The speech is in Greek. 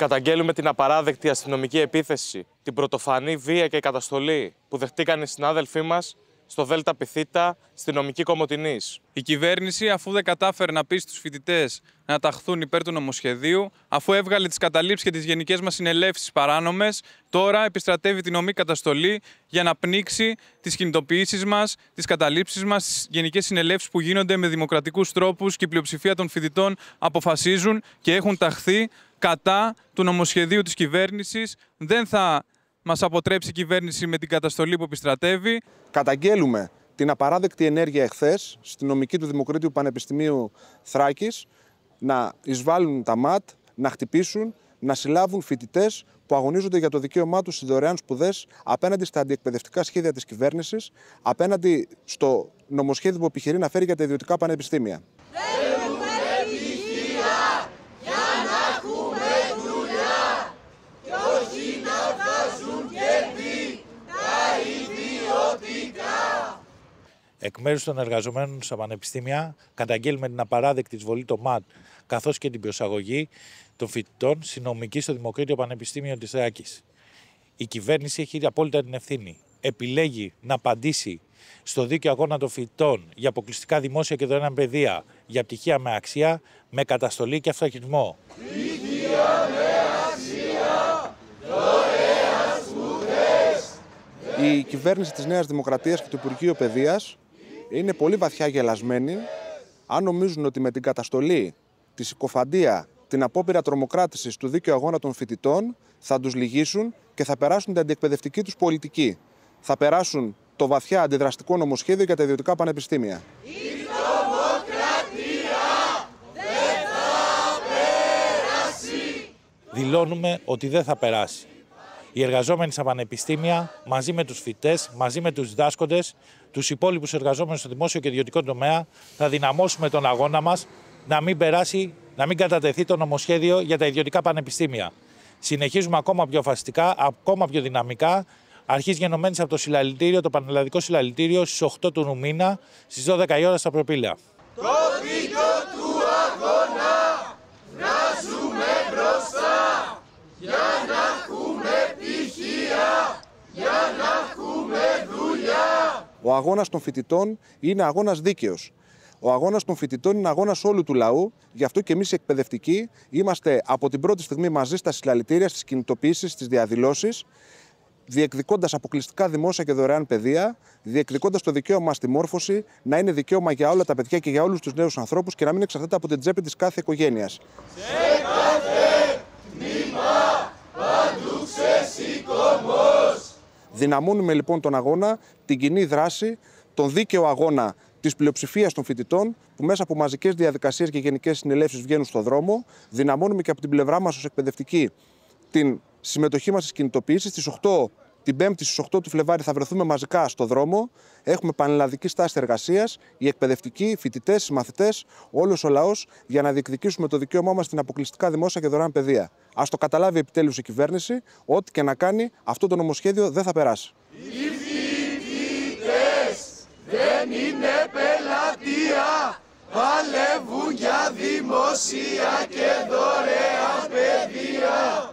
Καταγγέλουμε την απαράδεκτη αστυνομική επίθεση, την πρωτοφανή βία και καταστολή που δεχτήκαν οι συνάδελφοί μας στο Δέλτα Πιθήτα, στη νομική Κομωτινής. Η κυβέρνηση, αφού δεν κατάφερε να πει τους φοιτητές να ταχθούν υπέρ του νομοσχεδίου, αφού έβγαλε τις καταλήψεις και τις γενικές μας συνελεύσεις παράνομες, τώρα επιστρατεύει την νομική καταστολή για να πνίξει τις κινητοποιήσεις μας, τις καταλήψεις μας, τις γενικές συνελεύσεις που γίνονται με δημοκρατικούς τρόπους και η πλειοψηφία των φοιτητών αποφασίζουν και έχουν ταχθεί κατά του νομοσχεδίου της κυβέρνησης. Δεν θα μας αποτρέψει η κυβέρνηση με την καταστολή που επιστρατεύει. Καταγγέλουμε την απαράδεκτη ενέργεια εχθές στη νομική του Δημοκρατίου Πανεπιστημίου Θράκης να εισβάλλουν τα ΜΑΤ, να χτυπήσουν, να συλλάβουν φοιτητές που αγωνίζονται για το δικαίωμά τους στις δωρεάν σπουδές απέναντι στα αντιεκπαιδευτικά σχέδια της κυβέρνησης, απέναντι στο νομοσχέδιο που επιχειρεί να φέρει για τα ιδιωτικά πανεπιστήμια. να Εκ μέρους των εργαζομένων στα πανεπιστήμια, καταγγέλνουμε την απαράδεκτη εισβολή των ΜΑΤ καθώς και την προσαγωγή των φοιτητών συνομική στο Δημοκρατίο Πανεπιστήμιο της ΡΑΚΙΣ. Η κυβέρνηση έχει απόλυτα την ευθύνη. Επιλέγει να απαντήσει στο δίκαιο αγώνα των φοιτητών για αποκλειστικά δημόσια και δωρεάν παιδεία, για πτυχία με αξία, με καταστολή και η κυβέρνηση της Νέας Δημοκρατίας και του Υπουργείου Παιδείας είναι πολύ βαθιά γελασμένη αν νομίζουν ότι με την καταστολή, της συκοφαντία, την απόπειρα τρομοκράτησης του δίκαιου αγώνα των φοιτητών θα τους λυγίσουν και θα περάσουν την αντιεκπαιδευτική τους πολιτική. Θα περάσουν το βαθιά αντιδραστικό νομοσχέδιο για τα ιδιωτικά πανεπιστήμια. Δηλώνουμε ότι δεν θα περάσει οι εργαζόμενοι στα πανεπιστήμια, μαζί με τους φοιτητές, μαζί με τους διδάσκοντες, τους υπόλοιπους εργαζόμενους στο δημόσιο και ιδιωτικό τομέα, θα δυναμώσουμε τον αγώνα μας να μην περάσει, να μην κατατεθεί το νομοσχέδιο για τα ιδιωτικά πανεπιστήμια. Συνεχίζουμε ακόμα πιο φαστικά, ακόμα πιο δυναμικά. Αρχής γενομένης από το συλλαλητήριο, το Πανελλαδικό Συλλαλητήριο, στις 8 του Νουμίνα, στις 12 η ώρα στα Προπήλαια. Το δίκιο του αγώνα, να μπροστά, για να ο αγώνας των φοιτητών είναι αγώνας δίκαιος. Ο αγώνας των φοιτητών είναι αγώνας όλου του λαού. Γι' αυτό και εμείς οι εκπαιδευτικοί είμαστε από την πρώτη στιγμή μαζί στα συλλαλητήρια, στις κινητοποιήσεις, στις διαδηλώσεις, διεκδικώντας αποκλειστικά δημόσια και δωρεάν παιδεία, διεκδικώντας το δικαίωμα στη μόρφωση, να είναι δικαίωμα για όλα τα παιδιά και για όλους τους νέους ανθρώπους και να μην εξαρτάται από την τσέπη της κάθε οικογένειας. Δυναμώνουμε λοιπόν τον αγώνα, την κοινή δράση, τον δίκαιο αγώνα της πλειοψηφίας των φοιτητών, που μέσα από μαζικές διαδικασίες και γενικές συνελεύσεις βγαίνουν στον δρόμο. Δυναμώνουμε και από την πλευρά μας ως εκπαιδευτική την συμμετοχή μας στις κινητοποιήσεις. Στις 8 την 5η στι 8 του Φλεβάρι θα βρεθούμε μαζικά στο δρόμο. Έχουμε πανελλαδική στάση εργασίας, οι εκπαιδευτικοί, οι φοιτητές, οι μαθητές, όλος ο λαός για να διεκδικήσουμε το δικαίωμά μας στην αποκλειστικά δημόσια και δωρεάν παιδεία. Ας το καταλάβει επιτέλους η κυβέρνηση, ό,τι και να κάνει, αυτό το νομοσχέδιο δεν θα περάσει. Οι φοιτητές δεν είναι πελατεία. Παλεύουν για δημόσια και δωρεάν παιδεία.